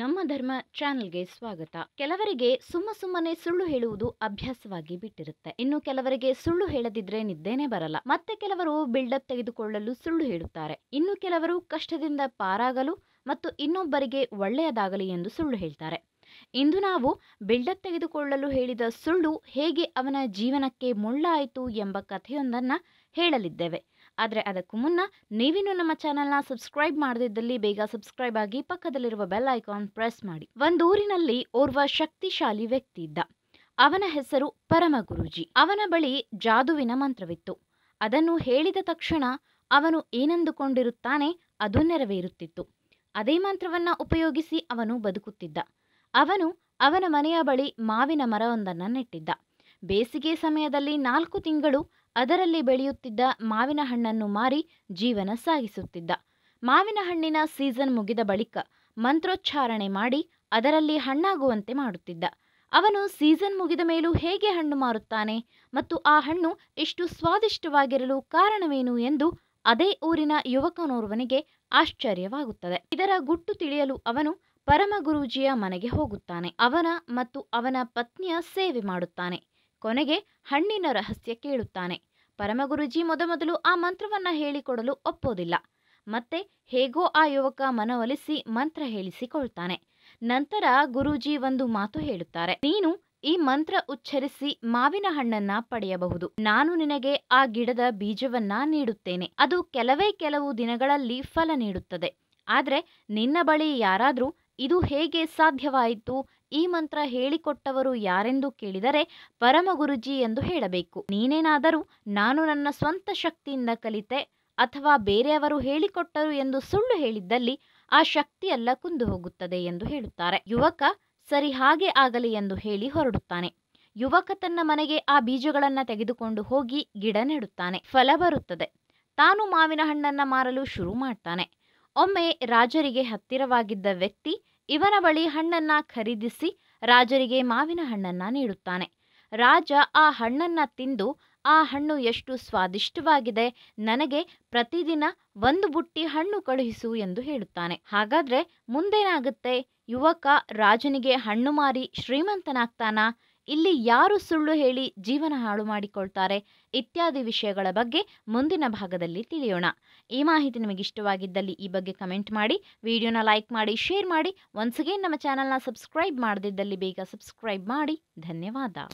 ನಮ್ಮ ಧರ್ಮ ಚಾನೆಲ್ಗೆ ಸ್ವಾಗತ ಕೆಲವರಿಗೆ ಸುಮ್ಮ ಸುಮ್ಮನೆ ಸುಳ್ಳು ಹೇಳುವುದು ಅಭ್ಯಾಸವಾಗಿ ಬಿಟ್ಟಿರುತ್ತೆ ಇನ್ನು ಕೆಲವರಿಗೆ ಸುಳ್ಳು ಹೇಳದಿದ್ರೆ ನಿದ್ದೇನೆ ಬರಲ್ಲ ಮತ್ತೆ ಕೆಲವರು ಬಿಲ್ಡಪ್ ತೆಗೆದುಕೊಳ್ಳಲು ಸುಳ್ಳು ಹೇಳುತ್ತಾರೆ ಇನ್ನು ಕೆಲವರು ಕಷ್ಟದಿಂದ ಪಾರಾಗಲು ಮತ್ತು ಇನ್ನೊಬ್ಬರಿಗೆ ಒಳ್ಳೆಯದಾಗಲಿ ಎಂದು ಸುಳ್ಳು ಹೇಳ್ತಾರೆ ಇಂದು ನಾವು ಬಿಲ್ಡಪ್ ತೆಗೆದುಕೊಳ್ಳಲು ಹೇಳಿದ ಸುಳ್ಳು ಹೇಗೆ ಅವನ ಜೀವನಕ್ಕೆ ಮುಳ್ಳಾಯಿತು ಎಂಬ ಕಥೆಯೊಂದನ್ನು ಹೇಳಲಿದ್ದೇವೆ ಆದರೆ ಅದಕ್ಕೂ ಮುನ್ನ ನೀವಿನ್ನೂ ನಮ್ಮ ಚಾನೆಲ್ನ ಸಬ್ಸ್ಕ್ರೈಬ್ ಮಾಡದಿದ್ದಲ್ಲಿ ಬೇಗ ಸಬ್ಸ್ಕ್ರೈಬ್ ಆಗಿ ಪಕ್ಕದಲ್ಲಿರುವ ಬೆಲ್ ಐಕಾನ್ ಪ್ರೆಸ್ ಮಾಡಿ ಒಂದೂರಿನಲ್ಲಿ ಓರ್ವ ಶಕ್ತಿಶಾಲಿ ವ್ಯಕ್ತಿ ಇದ್ದ ಅವನ ಹೆಸರು ಪರಮ ಗುರುಜಿ ಅವನ ಬಳಿ ಜಾದುವಿನ ಮಂತ್ರವಿತ್ತು ಅದನ್ನು ಹೇಳಿದ ತಕ್ಷಣ ಅವನು ಏನೆಂದುಕೊಂಡಿರುತ್ತಾನೆ ಅದು ನೆರವೇರುತ್ತಿತ್ತು ಅದೇ ಮಂತ್ರವನ್ನು ಉಪಯೋಗಿಸಿ ಅವನು ಬದುಕುತ್ತಿದ್ದ ಅವನು ಅವನ ಮನೆಯ ಬಳಿ ಮಾವಿನ ಮರವೊಂದನ್ನು ನೆಟ್ಟಿದ್ದ ಬೇಸಿಗೆ ಸಮಯದಲ್ಲಿ ನಾಲ್ಕು ತಿಂಗಳು ಅದರಲ್ಲಿ ಬೆಳೆಯುತ್ತಿದ್ದ ಮಾವಿನ ಹಣ್ಣನ್ನು ಮಾರಿ ಜೀವನ ಸಾಗಿಸುತ್ತಿದ್ದ ಮಾವಿನ ಹಣ್ಣಿನ ಸೀಸನ್ ಮುಗಿದ ಬಳಿಕ ಮಂತ್ರೋಚ್ಚಾರಣೆ ಮಾಡಿ ಅದರಲ್ಲಿ ಹಣ್ಣಾಗುವಂತೆ ಮಾಡುತ್ತಿದ್ದ ಅವನು ಸೀಸನ್ ಮುಗಿದ ಮೇಲೂ ಹೇಗೆ ಹಣ್ಣು ಮಾರುತ್ತಾನೆ ಮತ್ತು ಆ ಹಣ್ಣು ಇಷ್ಟು ಸ್ವಾದಿಷ್ಟವಾಗಿರಲು ಕಾರಣವೇನು ಎಂದು ಅದೇ ಊರಿನ ಯುವಕನೋರ್ವನಿಗೆ ಆಶ್ಚರ್ಯವಾಗುತ್ತದೆ ಇದರ ಗುಟ್ಟು ತಿಳಿಯಲು ಅವನು ಪರಮಗುರೂಜಿಯ ಮನೆಗೆ ಹೋಗುತ್ತಾನೆ ಅವನ ಮತ್ತು ಅವನ ಪತ್ನಿಯ ಸೇವೆ ಮಾಡುತ್ತಾನೆ ಕೊನೆಗೆ ಹಣ್ಣಿನ ರಹಸ್ಯ ಕೇಳುತ್ತಾನೆ ಪರಮಗುರುಜಿ ಮೊದಮೊದಲು ಆ ಮಂತ್ರವನ್ನು ಹೇಳಿಕೊಡಲು ಒಪ್ಪೋದಿಲ್ಲ ಮತ್ತೆ ಹೇಗೋ ಆ ಯುವಕ ಮನವೊಲಿಸಿ ಮಂತ್ರ ಹೇಳಿಸಿಕೊಳ್ತಾನೆ ನಂತರ ಗುರೂಜಿ ಒಂದು ಮಾತು ಹೇಳುತ್ತಾರೆ ನೀನು ಈ ಮಂತ್ರ ಉಚ್ಚರಿಸಿ ಮಾವಿನ ಹಣ್ಣನ್ನ ಪಡೆಯಬಹುದು ನಾನು ನಿನಗೆ ಆ ಗಿಡದ ಬೀಜವನ್ನ ನೀಡುತ್ತೇನೆ ಅದು ಕೆಲವೇ ಕೆಲವು ದಿನಗಳಲ್ಲಿ ಫಲ ನೀಡುತ್ತದೆ ಆದರೆ ನಿನ್ನ ಬಳಿ ಯಾರಾದರೂ ಇದು ಹೇಗೆ ಸಾಧ್ಯವಾಯಿತು ಈ ಮಂತ್ರ ಹೇಳಿಕೊಟ್ಟವರು ಯಾರೆಂದು ಕೇಳಿದರೆ ಗುರುಜಿ ಎಂದು ಹೇಳಬೇಕು ನೀನೇನಾದರೂ ನಾನು ನನ್ನ ಸ್ವಂತ ಶಕ್ತಿಯಿಂದ ಕಲಿತೆ ಅಥವಾ ಬೇರೆಯವರು ಹೇಳಿಕೊಟ್ಟರು ಎಂದು ಸುಳ್ಳು ಹೇಳಿದ್ದಲ್ಲಿ ಆ ಶಕ್ತಿಯೆಲ್ಲ ಕುಂದು ಹೋಗುತ್ತದೆ ಎಂದು ಹೇಳುತ್ತಾರೆ ಯುವಕ ಸರಿ ಹಾಗೆ ಆಗಲಿ ಎಂದು ಹೇಳಿ ಹೊರಡುತ್ತಾನೆ ಯುವಕ ತನ್ನ ಮನೆಗೆ ಆ ಬೀಜಗಳನ್ನು ತೆಗೆದುಕೊಂಡು ಹೋಗಿ ಗಿಡ ನೆಡುತ್ತಾನೆ ಫಲ ಬರುತ್ತದೆ ತಾನು ಮಾವಿನ ಹಣ್ಣನ್ನು ಮಾರಲು ಶುರು ಮಾಡ್ತಾನೆ ಒಮ್ಮೆ ರಾಜರಿಗೆ ಹತ್ತಿರವಾಗಿದ್ದ ವ್ಯಕ್ತಿ ಇವನ ಬಳಿ ಹಣ್ಣನ್ನ ಖರೀದಿಸಿ ರಾಜರಿಗೆ ಮಾವಿನ ಹಣ್ಣನ್ನ ನೀಡುತ್ತಾನೆ ರಾಜ ಆ ಹಣ್ಣನ್ನ ತಿಂದು ಆ ಹಣ್ಣು ಎಷ್ಟು ಸ್ವಾದಿಷ್ಟವಾಗಿದೆ ನನಗೆ ಪ್ರತಿದಿನ ಒಂದು ಬುಟ್ಟಿ ಹಣ್ಣು ಕಳುಹಿಸು ಎಂದು ಹೇಳುತ್ತಾನೆ ಹಾಗಾದ್ರೆ ಮುಂದೇನಾಗುತ್ತೆ ಯುವಕ ರಾಜನಿಗೆ ಹಣ್ಣು ಮಾರಿ ಶ್ರೀಮಂತನಾಗ್ತಾನಾ ಇಲ್ಲಿ ಯಾರು ಸುಳ್ಳು ಹೇಳಿ ಜೀವನ ಹಾಳು ಮಾಡಿಕೊಳ್ತಾರೆ ಇತ್ಯಾದಿ ವಿಷಯಗಳ ಬಗ್ಗೆ ಮುಂದಿನ ಭಾಗದಲ್ಲಿ ತಿಳಿಯೋಣ ಈ ಮಾಹಿತಿ ನಿಮಗೆ ಇಷ್ಟವಾಗಿದ್ದಲ್ಲಿ ಈ ಬಗ್ಗೆ ಕಮೆಂಟ್ ಮಾಡಿ ವಿಡಿಯೋನ ಲೈಕ್ ಮಾಡಿ ಶೇರ್ ಮಾಡಿ ಒನ್ಸ್ ನಮ್ಮ ಚಾನಲ್ನ ಸಬ್ಸ್ಕ್ರೈಬ್ ಮಾಡದಿದ್ದಲ್ಲಿ ಬೇಗ ಸಬ್ಸ್ಕ್ರೈಬ್ ಮಾಡಿ ಧನ್ಯವಾದ